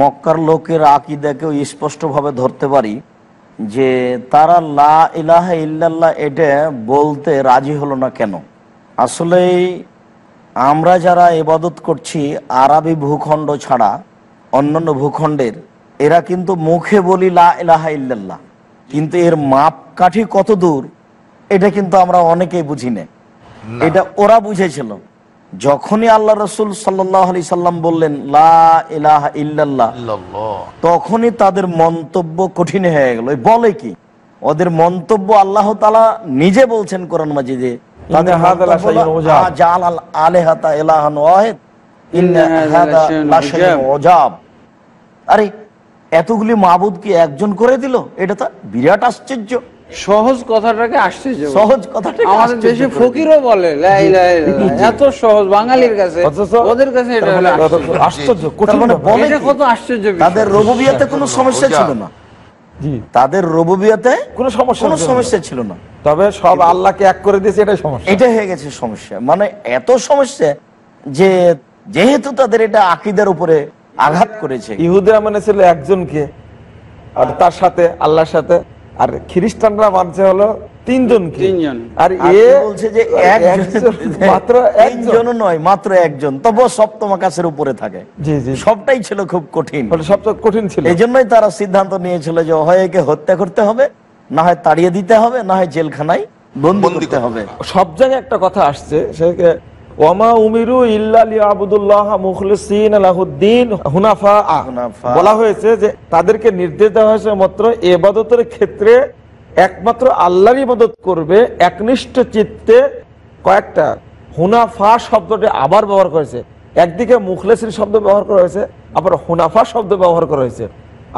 মক্কার লোকের আকিদাকেও স্পষ্টভাবে ধরতে পারি যে তারা লা ইলাহা ইল্লাল্লাহ এটা বলতে রাজি হলো না কেন আসলে আমরা যারা এবাদত করছি আরবি ভূখণ্ড ছাড়া অন্যান্য ভূখণ্ডের এরা কিন্তু মুখে বলি লা ইলাহা ইল্লাল্লাহ কিন্তু এর মাপকাঠি কত দূর এটা কিন্তু আমরা অনেকেই বুঝি না এটা ওরা বুঝেছিল যখনই আল্লাহ রসুল সাল্লি সাল্লাম বললেন লাহ তখনই তাদের মন্তব্য কঠিন হয়ে গেল বলে কি ওদের মন্তব্য আল্লাহ তালা নিজে বলছেন কোরআন মাজিদে আরে এতগুলি মাহবুদ কি একজন করে দিল এটা তো বিরাট আশ্চর্য সহজ কথাটাকে আসছে সহজ কথাটা আমাদের দেশে ফকিরও বলে এত সহজ বাঙালির কাছে ওদের কাছে এটা আশ্চর্য মানে কত আশ্চর্য তাদের রবুবিয়াতে কোনো সমস্যা ছিল না তাদের কোনো সমস্যা কোনো সমস্যা ছিল না তবে সব আল্লাহকে এক করে দিয়েছে এটা সমস্যা এটা হয়ে গেছে সমস্যা মানে এত সমস্যা যে যেহেতু তাদের এটা আকিদার উপরে আঘাত করেছে ইহুদিরা মানে ছিল একজনকে আর তার সাথে আল্লাহর সাথে আর খ্রিস্টানরা মানছে হলো তিনজন তিনজন আর এ বলছে যে মাত্র একজন নয় মাত্র একজন সপ্তম আকাশের উপরে থাকে জি জি সবটাই ছিল খুব কঠিন সবচেয়ে কঠিন ছিল এই জন্যই তারা সিদ্ধান্ত নিয়েছিল যে হয় একে হত্যা করতে হবে না হয় তাড়িয়ে দিতে হবে না হয় জেলখানায় বন্দি করতে হবে সব জায়গায় একটা কথা আসছে সে উমিরু আলাহুদ্দিন বলা হয়েছে যে তাদেরকে নির্দেশ দেওয়া হয়েছে মাত্র এবাদতের ক্ষেত্রে একমাত্র আল্লাহরই করবে একনিষ্ঠ চিত্তে কয়েকটা শব্দটি আবার ব্যবহার করেছে একদিকে মুখলেসিন শব্দ ব্যবহার করা হয়েছে আবার হুনাফা শব্দ ব্যবহার করা হয়েছে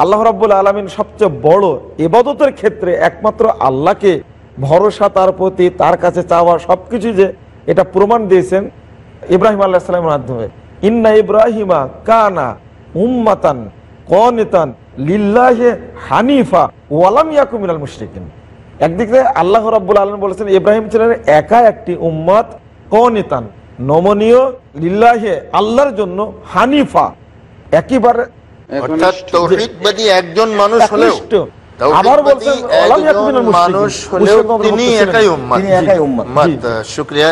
আল্লাহ রাবুল আলমিন সবচেয়ে বড় এবাদতের ক্ষেত্রে একমাত্র আল্লাহকে ভরসা তার প্রতি তার কাছে চাওয়া সবকিছু যে এটা প্রমাণ দিয়েছেন ইব্রাহিম আল্লাহ মাধ্যমে ইন্না ইব্রাহিমা কানা উম্মাতান কনেতান লিল্লাহে হানিফা ওয়ালাম ইয়াকুমিনাল মুশরিকিন একদিক থেকে আল্লাহ রাব্বুল আলম বলেছেন ইব্রাহিম ছিলেন একা একটি উম্মাত কনেতান নমনীয় লিল্লাহে আল্লাহর জন্য হানিফা একেবারে একজন মানুষ মানুষ হলেও তিনি একাই উম্মাত শুক্রিয়া